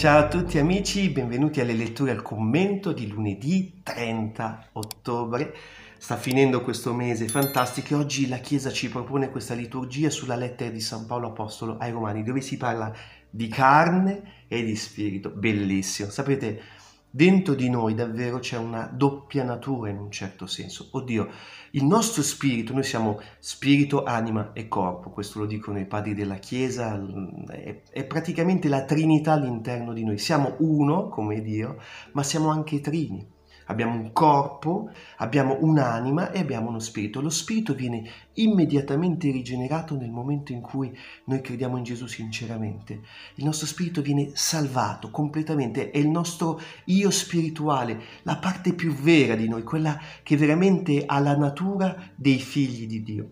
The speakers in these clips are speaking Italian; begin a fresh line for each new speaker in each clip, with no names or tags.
Ciao a tutti amici, benvenuti alle letture al commento di lunedì 30 ottobre. Sta finendo questo mese fantastico e oggi la Chiesa ci propone questa liturgia sulla lettera di San Paolo Apostolo ai Romani, dove si parla di carne e di spirito. Bellissimo. Sapete, Dentro di noi davvero c'è una doppia natura in un certo senso. Oddio, il nostro spirito, noi siamo spirito, anima e corpo, questo lo dicono i padri della Chiesa, è, è praticamente la Trinità all'interno di noi. Siamo uno come Dio, ma siamo anche trini abbiamo un corpo, abbiamo un'anima e abbiamo uno spirito. Lo spirito viene immediatamente rigenerato nel momento in cui noi crediamo in Gesù sinceramente. Il nostro spirito viene salvato completamente, è il nostro io spirituale, la parte più vera di noi, quella che veramente ha la natura dei figli di Dio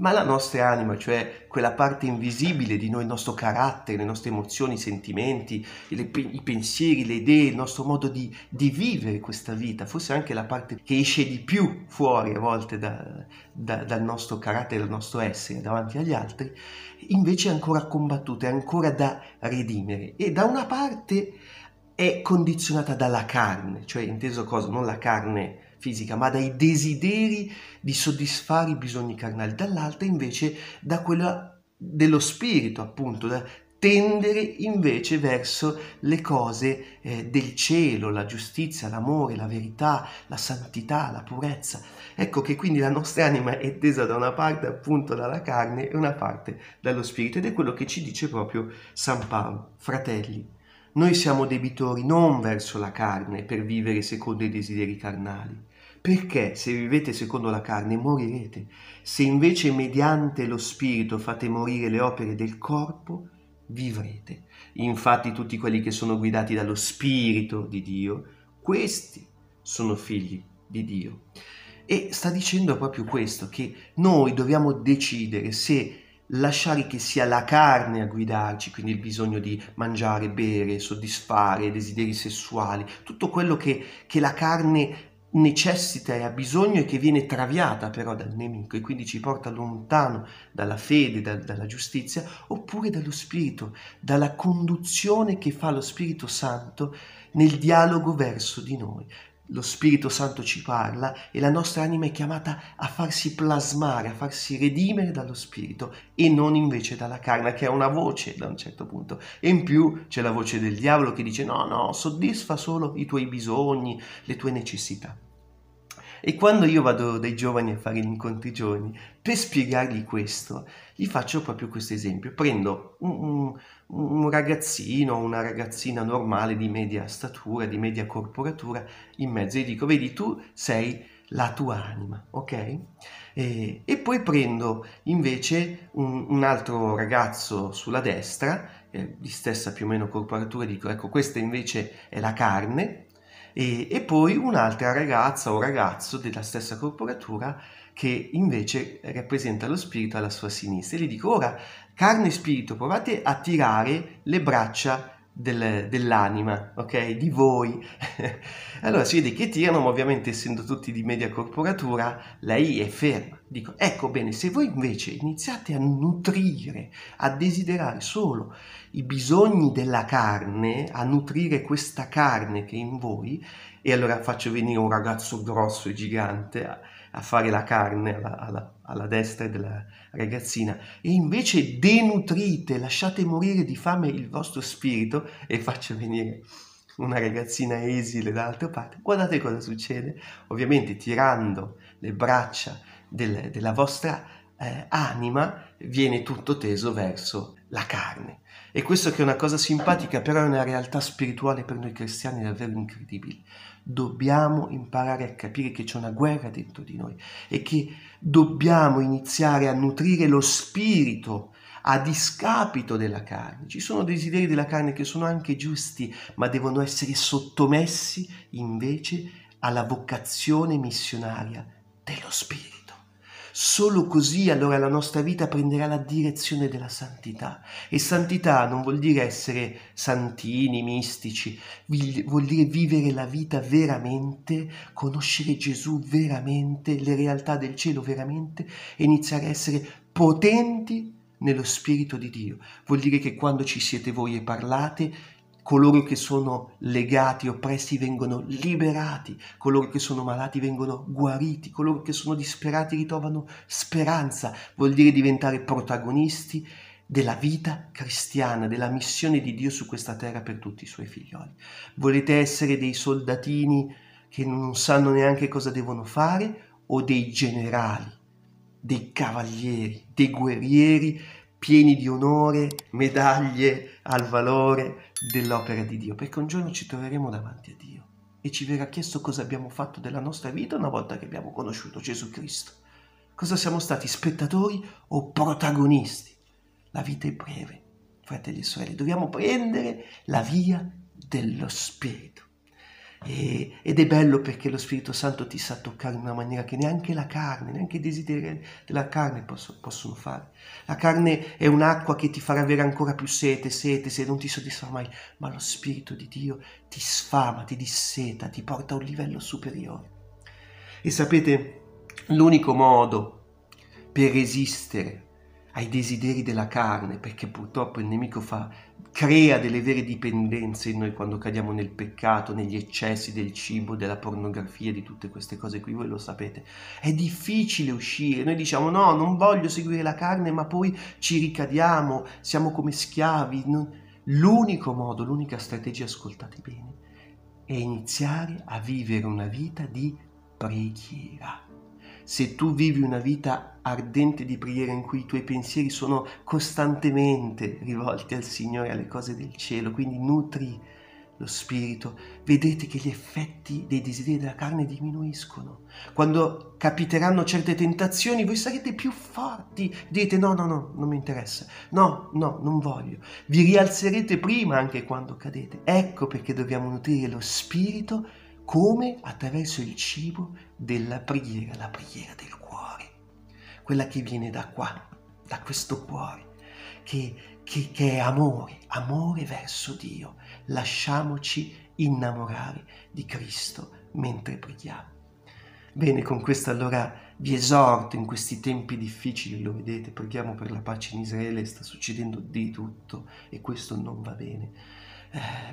ma la nostra anima, cioè quella parte invisibile di noi, il nostro carattere, le nostre emozioni, i sentimenti, le, i pensieri, le idee, il nostro modo di, di, vivere questa vita, forse anche la parte che esce di più fuori a volte da, da, dal nostro carattere, dal nostro essere davanti agli altri, invece è ancora combattuta, è ancora da redimere. E da una parte è condizionata dalla carne, cioè inteso cosa? Non la carne fisica, ma dai desideri di soddisfare i bisogni carnali, dall'altra invece da quella dello spirito, appunto, da tendere invece verso le cose eh, del cielo, la giustizia, l'amore, la verità, la santità, la purezza. Ecco che quindi la nostra anima è tesa da una parte appunto dalla carne e una parte dallo spirito ed è quello che ci dice proprio San Paolo. Fratelli, noi siamo debitori non verso la carne per vivere secondo i desideri carnali, perché se vivete secondo la carne morirete, se invece mediante lo Spirito fate morire le opere del corpo, vivrete. Infatti tutti quelli che sono guidati dallo Spirito di Dio, questi sono figli di Dio. E sta dicendo proprio questo, che noi dobbiamo decidere se lasciare che sia la carne a guidarci, quindi il bisogno di mangiare, bere, soddisfare, desideri sessuali, tutto quello che, che la carne necessita e ha bisogno e che viene traviata però dal nemico e quindi ci porta lontano dalla fede, da, dalla giustizia, oppure dallo Spirito, dalla conduzione che fa lo Spirito Santo nel dialogo verso di noi lo Spirito Santo ci parla e la nostra anima è chiamata a farsi plasmare, a farsi redimere dallo Spirito e non invece dalla carne, che è una voce da un certo punto. E in più c'è la voce del diavolo che dice no, no, soddisfa solo i tuoi bisogni, le tue necessità. E quando io vado dai giovani a fare gli incontri giovani, per spiegargli questo, gli faccio proprio questo esempio. Prendo un, un, un ragazzino o una ragazzina normale di media statura, di media corporatura in mezzo e dico, vedi, tu sei la tua anima, ok? E, e poi prendo invece un, un, altro ragazzo sulla destra, eh, di stessa più o meno corporatura, e dico, ecco, questa invece è la carne, e, e poi un'altra ragazza o ragazzo della stessa corporatura che invece rappresenta lo spirito alla sua sinistra e gli dico ora carne e spirito provate a tirare le braccia del, dell'anima, ok? Di voi. allora si vede che Tirano, ma ovviamente essendo tutti di media corporatura, lei è ferma. Dico, ecco bene, se voi invece iniziate a nutrire, a desiderare solo i bisogni della carne, a nutrire questa carne che è in voi, e allora faccio venire un ragazzo grosso e gigante a, a fare la carne alla, alla alla destra della ragazzina, e invece denutrite, lasciate morire di fame il vostro spirito e faccio venire una ragazzina esile dall'altra parte, guardate cosa succede, ovviamente tirando le braccia del, della vostra eh, anima viene tutto teso verso la carne. E questo che è una cosa simpatica, però è una realtà spirituale per noi cristiani davvero incredibile dobbiamo imparare a capire che c'è una guerra dentro di noi e che dobbiamo iniziare a nutrire lo spirito a discapito della carne. Ci sono desideri della carne che sono anche giusti, ma devono essere sottomessi invece alla vocazione missionaria dello spirito. Solo così allora la nostra vita prenderà la direzione della santità. E santità non vuol dire essere santini, mistici, vuol dire vivere la vita veramente, conoscere Gesù veramente, le realtà del cielo veramente e iniziare a essere potenti nello Spirito di Dio. Vuol dire che quando ci siete voi e parlate, coloro che sono legati, oppressi vengono liberati, coloro che sono malati vengono guariti, coloro che sono disperati ritrovano speranza, vuol dire diventare protagonisti della vita cristiana, della missione di Dio su questa terra per tutti i suoi figlioli. Volete essere dei soldatini che non sanno neanche cosa devono fare o dei generali, dei cavalieri, dei guerrieri pieni di onore, medaglie al valore dell'opera di Dio, perché un giorno ci troveremo davanti a Dio e ci verrà chiesto cosa abbiamo fatto della nostra vita una volta che abbiamo conosciuto Gesù Cristo. Cosa siamo stati, spettatori o protagonisti? La vita è breve, fratelli e sorelle, dobbiamo prendere la via dello Spirito. E, ed è bello perché lo Spirito Santo ti sa toccare in una maniera che neanche la carne, neanche i desideri della carne posso, possono fare. La carne è un'acqua che ti farà avere ancora più sete, sete, se non ti soddisfa mai, ma lo Spirito di Dio ti sfama, ti disseta, ti porta a un livello superiore. E sapete, l'unico modo per resistere ai desideri della carne, perché purtroppo il nemico fa, crea delle vere dipendenze in noi quando cadiamo nel peccato, negli eccessi del cibo, della pornografia, di tutte queste cose qui, voi lo sapete. È difficile uscire, noi diciamo no, non voglio seguire la carne, ma poi ci ricadiamo, siamo come schiavi. L'unico modo, l'unica strategia, ascoltate bene, è iniziare a vivere una vita di preghiera se tu vivi una vita ardente di preghiera in cui i tuoi pensieri sono costantemente rivolti al Signore, alle cose del cielo, quindi nutri lo spirito, vedete che gli effetti dei desideri della carne diminuiscono. Quando capiteranno certe tentazioni, voi sarete più forti. Dite no, no, no, non mi interessa. No, no, non voglio. Vi rialzerete prima anche quando cadete. Ecco perché dobbiamo nutrire lo spirito come attraverso il cibo della preghiera, la preghiera del cuore, quella che viene da qua, da questo cuore, che, che, che è amore, amore verso Dio. Lasciamoci innamorare di Cristo mentre preghiamo. Bene, con questo allora vi esorto in questi tempi difficili, lo vedete, preghiamo per la pace in Israele, sta succedendo di tutto e questo non va bene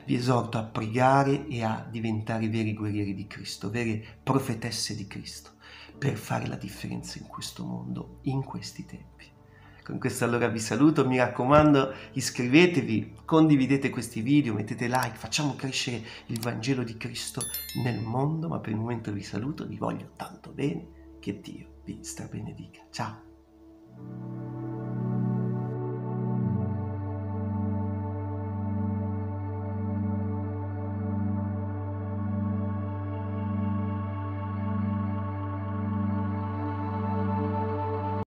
vi esorto a pregare e a diventare veri guerrieri di Cristo, vere profetesse di Cristo, per fare la differenza in questo mondo, in questi tempi. Con questo allora vi saluto, mi raccomando iscrivetevi, condividete questi video, mettete like, facciamo crescere il Vangelo di Cristo nel mondo, ma per il momento vi saluto, vi voglio tanto bene, che Dio vi strabenedica. Ciao!